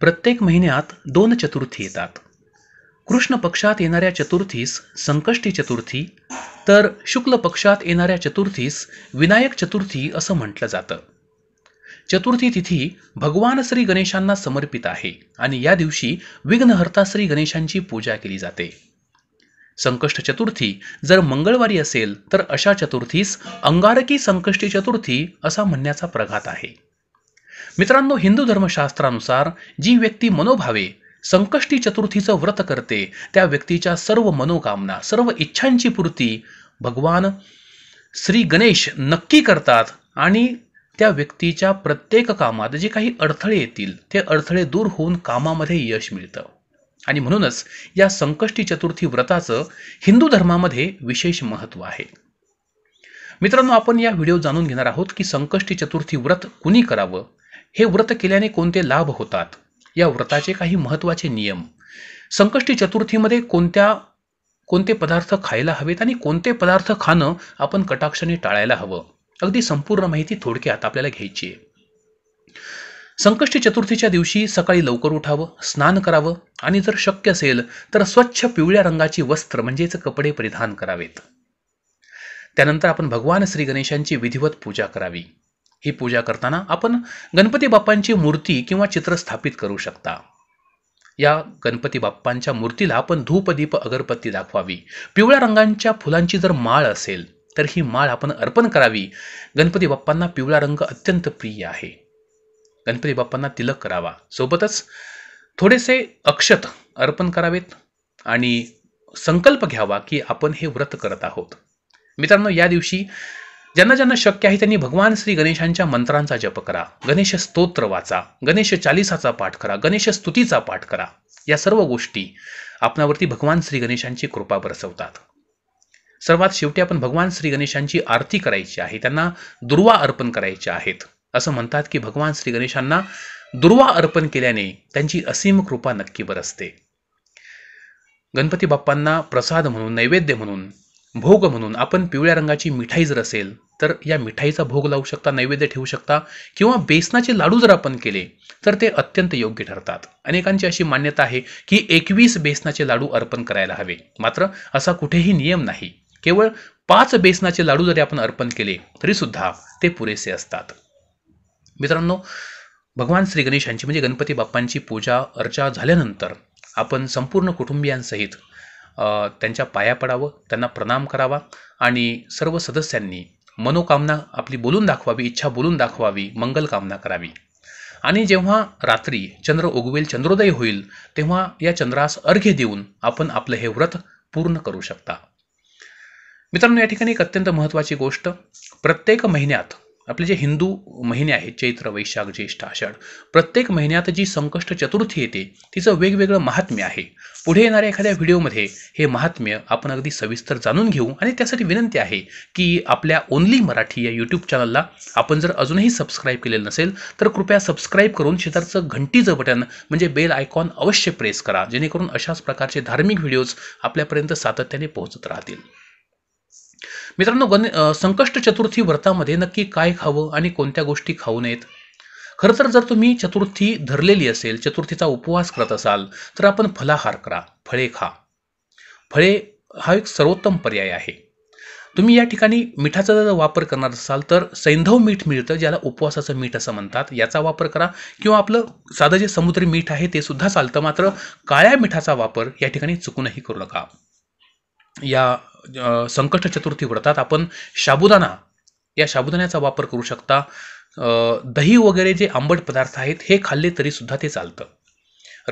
प्रत्येक महिन्यात दोन चतुर्थी येतात कृष्ण पक्षात येणाऱ्या चतुर्थीस संकष्टी चतुर्थी तर शुक्ल पक्षात येणाऱ्या चतुर्थीस विनायक चतुर्थी असं म्हटलं जातं चतुर्थी तिथी भगवान श्री गणेशांना समर्पित आहे आणि या दिवशी विघ्नहर्ता श्री गणेशांची पूजा केली जाते संकष्ट चतुर्थी जर मंगळवारी असेल तर अशा चतुर्थीस अंगारकी संकष्टी चतुर्थी असा म्हणण्याचा प्रघात आहे मित्रांनो हिंदू धर्मशास्त्रानुसार जी व्यक्ती मनोभावे संकष्टी चतुर्थीचं व्रत करते त्या व्यक्तीच्या सर्व मनोकामना सर्व इच्छांची पूर्ती भगवान श्री गणेश नक्की करतात आणि त्या व्यक्तीच्या प्रत्येक कामात जे काही अडथळे येतील ते अडथळे दूर होऊन कामामध्ये यश मिळतं आणि म्हणूनच या संकष्टी चतुर्थी व्रताचं हिंदू धर्मामध्ये विशेष महत्त्व आहे मित्रांनो आपण या व्हिडिओ जाणून घेणार आहोत की संकष्टी चतुर्थी व्रत कुणी करावं हे व्रत केल्याने कोणते लाभ होतात या व्रताचे काही महत्त्वाचे नियम संकष्टी चतुर्थीमध्ये कोणत्या कोणते पदार्थ खायला हवेत आणि कोणते पदार्थ खाणं आपण कटाक्षाने टाळायला हवं अगदी संपूर्ण माहिती थोडक्यात आपल्याला घ्यायची आहे संकष्टी चतुर्थीच्या दिवशी सकाळी लवकर उठावं स्नान करावं आणि जर शक्य असेल तर स्वच्छ पिवळ्या रंगाची वस्त्र म्हणजेच कपडे परिधान करावेत त्यानंतर आपण भगवान श्री गणेशांची विधिवत पूजा करावी ही पूजा करताना आपण गणपती बाप्पांची मूर्ती किंवा चित्र स्थापित करू शकता या गणपती बाप्पांच्या मूर्तीला आपण धूपदीप अगरबत्ती दाखवावी पिवळ्या रंगांच्या फुलांची जर माळ असेल तर ही माळ आपण अर्पण करावी गणपती बाप्पांना पिवळा रंग अत्यंत प्रिय आहे गणपती बाप्पांना तिलक करावा सोबतच थोडेसे अक्षत अर्पण करावेत आणि संकल्प घ्यावा की आपण हे व्रत करत आहोत मित्रांनो या दिवशी ज्यांना ज्यांना शक्य आहे त्यांनी भगवान श्री गणेशांच्या मंत्रांचा जप करा गणेश स्तोत्र वाचा गणेश चालिसाचा पाठ करा गणेश स्तुतीचा पाठ करा या सर्व गोष्टी आपणावरती भगवान श्री गणेशांची कृपा बरसवतात सर्वात शेवटी आपण भगवान श्री गणेशांची आरती करायची आहे त्यांना दुर्वा अर्पण करायच्या आहेत असं म्हणतात की भगवान श्री गणेशांना दुर्वा अर्पण केल्याने त्यांची असीम कृपा नक्की बरसते गणपती बाप्पांना प्रसाद म्हणून नैवेद्य म्हणून भोग म्हणून आपण पिवळ्या रंगाची मिठाई जर असेल तर या मिठाईचा भोग लावू शकता नैवेद्य ठेवू शकता किंवा बेसनाचे लाडू जर आपण केले तर ते अत्यंत योग्य ठरतात अनेकांची अशी मान्यता आहे की एकवीस बेसनाचे लाडू अर्पण करायला हवे मात्र असा कुठेही नियम नाही केवळ पाच बेसनाचे लाडू जरी आपण अर्पण केले तरीसुद्धा ते पुरेसे असतात मित्रांनो भगवान श्री गणेशांची म्हणजे गणपती बाप्पांची पूजा अर्चा झाल्यानंतर आपण संपूर्ण कुटुंबियांसहित त्यांच्या पाया पडावं त्यांना प्रणाम करावा आणि सर्व सदस्यांनी मनोकामना आपली बोलून दाखवावी इच्छा बोलून दाखवावी मंगलकामना करावी आणि जेव्हा रात्री चंद्र उगवेल चंद्रोदय होईल तेव्हा या चंद्रास अर्घ्य देऊन आपण आपलं हे व्रत पूर्ण करू शकता मित्रांनो या ठिकाणी एक अत्यंत महत्त्वाची गोष्ट प्रत्येक महिन्यात आपले जे हिंदू महिने आहेत चैत्र वैशाख ज्येष्ठ आषाढ प्रत्येक महिन्यात जी संकष्ट चतुर्थी येते तिचं वेगवेगळं महात्म्य आहे पुढे येणाऱ्या एखाद्या व्हिडिओमध्ये हे महात्म्य आपण अगदी सविस्तर जाणून घेऊ आणि त्यासाठी विनंती आहे की आपल्या ओनली मराठी या यूट्यूब चॅनलला आपण जर अजूनही सबस्क्राईब केलेलं नसेल तर कृपया सबस्क्राईब करून शेजारचं घंटीचं बटन म्हणजे बेल आयकॉन अवश्य प्रेस करा जेणेकरून अशाच प्रकारचे धार्मिक व्हिडिओज आपल्यापर्यंत सातत्याने पोहोचत राहतील मित्रांनो गण संकष्ट चतुर्थी व्रतामध्ये नक्की काय खावं आणि कोणत्या गोष्टी खाऊ नयेत खरं तर जर तुम्ही चतुर्थी धरलेली असेल चतुर्थीचा उपवास करत असाल तर आपण फलाहार करा फळे खा फळे हा एक सर्वोत्तम पर्याय आहे तुम्ही या ठिकाणी मिठाचा जर वापर करणार असाल तर सैंधव मीठ मिळतं ज्याला उपवासाचं मीठ असं म्हणतात याचा वापर करा किंवा आपलं साधं जे समुद्री मीठ आहे ते सुद्धा चालतं मात्र काळ्या मिठाचा वापर या ठिकाणी चुकूनही करू नका या संकष्ट चतुर्थी व्रतात आपण शाबुदाना या शाबुदाण्याचा वापर करू शकता दही वगैरे जे आंबट पदार्थ आहेत हे खाल्ले तरीसुद्धा ते चालतं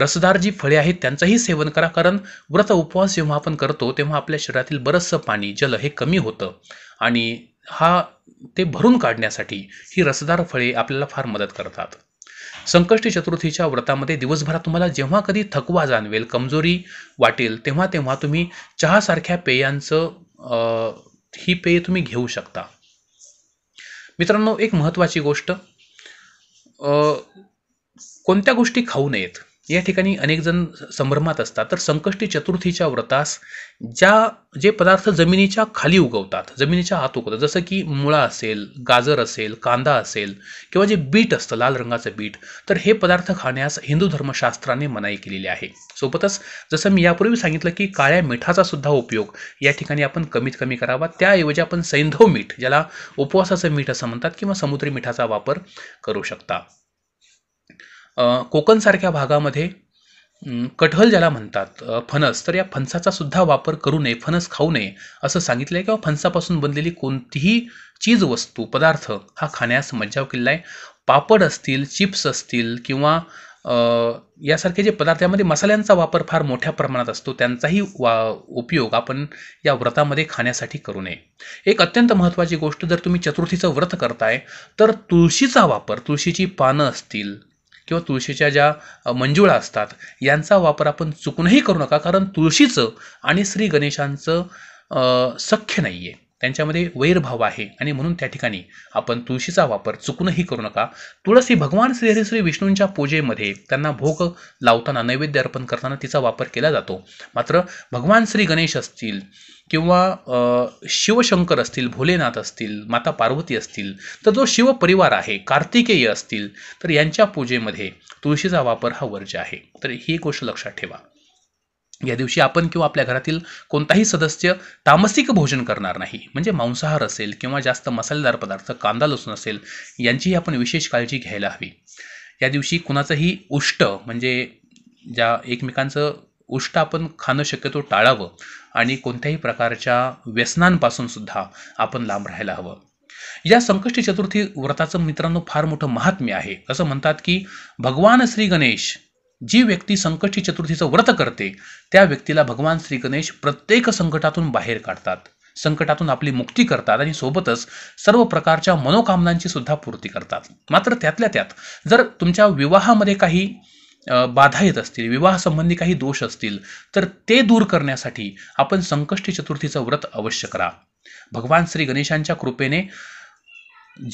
रसदार जी फळे आहेत त्यांचंही सेवन करा कारण व्रत उपवास जेव्हा आपण करतो तेव्हा आपल्या शरीरातील बरंचसं पाणी जल हे कमी होतं आणि हा ते भरून काढण्यासाठी ही रसदार फळे आपल्याला फार मदत करतात संकष्टी चतुर्थीच्या व्रतामध्ये दिवसभरात तुम्हाला जेव्हा कधी थकवा जाणवेल कमजोरी वाटेल तेव्हा तेव्हा तुम्ही चहासारख्या पेयांचं ही पेय तुम्ही घेऊ शकता मित्रांनो एक महत्त्वाची गोष्ट कोणत्या गोष्टी खाऊ नयेत या ठिकाणी अनेकजण संभ्रमात असतात तर संकष्टी चतुर्थीच्या व्रतास ज्या जे पदार्थ जमिनीच्या खाली उगवतात जमिनीच्या आत उगवतात जसं की मुळा असेल गाजर असेल कांदा असेल किंवा जे बीट असतं लाल रंगाचं बीट तर हे पदार्थ खाण्यास हिंदू धर्मशास्त्राने मनाई केलेली आहे सोबतच जसं मी यापूर्वी सांगितलं की काळ्या मिठाचा सुद्धा उपयोग या ठिकाणी आपण कमीत कमी करावा त्याऐवजी आपण सैंधव मीठ ज्याला उपवासाचं मीठ असं म्हणतात किंवा समुद्री मिठाचा वापर करू शकता कोकणसारख्या भागामध्ये कटहल ज्याला म्हणतात फणस तर या फणसाचा सुद्धा वापर करू नये फणस खाऊ नये असं सांगितलं आहे किंवा फणसापासून बनलेली कोणतीही चीज वस्तू पदार्थ हा खाण्यास मज्जाव केलेला आहे पापड असतील चिप्स असतील किंवा यासारखे जे पदार्थ यामध्ये मसाल्यांचा वापर फार मोठ्या प्रमाणात असतो त्यांचाही वा उपयोग आपण या व्रतामध्ये खाण्यासाठी करू नये एक अत्यंत महत्त्वाची गोष्ट जर तुम्ही चतुर्थीचं व्रत करताय तर तुळशीचा वापर तुळशीची पानं असतील किंवा तुळशीच्या ज्या मंजुळा असतात यांचा वापर आपण चुकूनही करू नका कारण तुळशीचं आणि श्री गणेशांचं सख्य नाही आहे त्यांच्यामध्ये वैरभाव आहे आणि म्हणून त्या ठिकाणी आपण तुळशीचा वापर चुकूनही करू नका तुळशी भगवान श्री श्री विष्णूंच्या पूजेमध्ये त्यांना भोग लावताना नैवेद्य अर्पण करताना तिचा वापर केला जातो मात्र भगवान श्री गणेश असतील किंवा शिवशंकर असतील भोलेनाथ असतील माता पार्वती असतील तर जो शिवपरिवार आहे कार्तिकेय असतील तर यांच्या पूजेमध्ये तुळशीचा वापर हा वर्ज्य आहे तर ही गोष्ट लक्षात ठेवा या दिवशी आपण किंवा आपल्या घरातील कोणताही सदस्य तामसिक भोजन करणार नाही म्हणजे मांसाहार असेल किंवा जास्त मसालेदार पदार्थ कांदा लसूण असेल यांचीही आपण विशेष काळजी घ्यायला हवी या दिवशी कुणाचंही उष्ट म्हणजे ज्या एकमेकांचं उष्ट आपण खाणं शक्यतो टाळावं आणि कोणत्याही प्रकारच्या व्यसनांपासून सुद्धा आपण लांब राहायला हवं या संकष्टी चतुर्थी व्रताचं मित्रांनो फार मोठं महात्म्य आहे असं म्हणतात की भगवान श्री गणेश जी व्यक्ती संकष्टी चतुर्थीचं व्रत करते त्या व्यक्तीला भगवान श्री गणेश प्रत्येक संकटातून बाहेर काढतात संकटातून आपली मुक्ती करतात आणि सोबतच सर्व प्रकारच्या मनोकामनांची सुद्धा पूर्ती करतात मात्र त्यातल्या त्यात जर तुमच्या विवाहामध्ये काही बाधा येत असतील विवाह संबंधी काही दोष असतील तर ते दूर करण्यासाठी आपण संकष्टी चतुर्थीचं व्रत अवश्य करा भगवान श्री गणेशांच्या कृपेने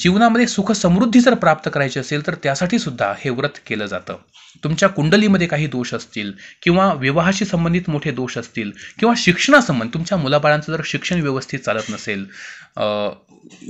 जीवनामध्ये सुख समृद्धी जर प्राप्त करायची असेल तर त्यासाठी सुद्धा हे व्रत केलं जातं तुमच्या कुंडलीमध्ये काही दोष असतील किंवा विवाहाशी संबंधित मोठे दोष असतील किंवा शिक्षणासंबंध तुमच्या मुलाबाळांचं जर शिक्षण व्यवस्थित चालत नसेल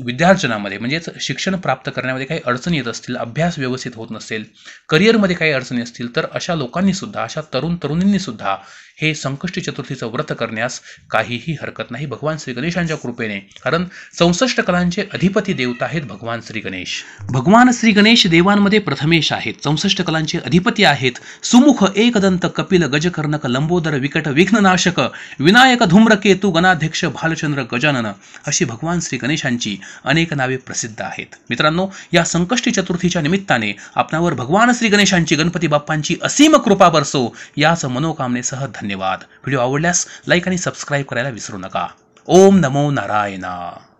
विद्यार्जनामध्ये म्हणजेच शिक्षण प्राप्त करण्यामध्ये काही अडचणी येत असतील अभ्यास व्यवस्थित होत नसेल करिअरमध्ये काही अडचणी असतील तर अशा लोकांनी सुद्धा अशा तरुण तरुणींनी सुद्धा हे संकष्टी चतुर्थीचं व्रत करण्यास काहीही हरकत नाही भगवान श्री गणेशांच्या कृपेने कारण चौसष्ट कलांचे अधिपती देवता आहेत भगवान श्री गणेश भगवान श्री गणेश देवांमध्ये प्रथमेश आहेत चौसष्ट कलांचे अधिपती आहेत सुमुख एकदंत कपिल गजकर्णक लंबोदर विकट विघ्ननाशक विनायक धूम्रकेतू गणाध्यक्ष भालचंद्र गजानन अशी भगवान श्री गणेशांची अनेक नावे प्रसिद्ध आहेत मित्रांनो या संकष्टी चतुर्थीच्या निमित्ताने आपणावर भगवान श्री गणेशांची गणपती बाप्पांची असीम कृपा बरसो याच मनोकामनेसह धन्यवाद व्हिडिओ आवडल्यास लाईक आणि सबस्क्राईब करायला विसरू नका ओम नमो नारायणा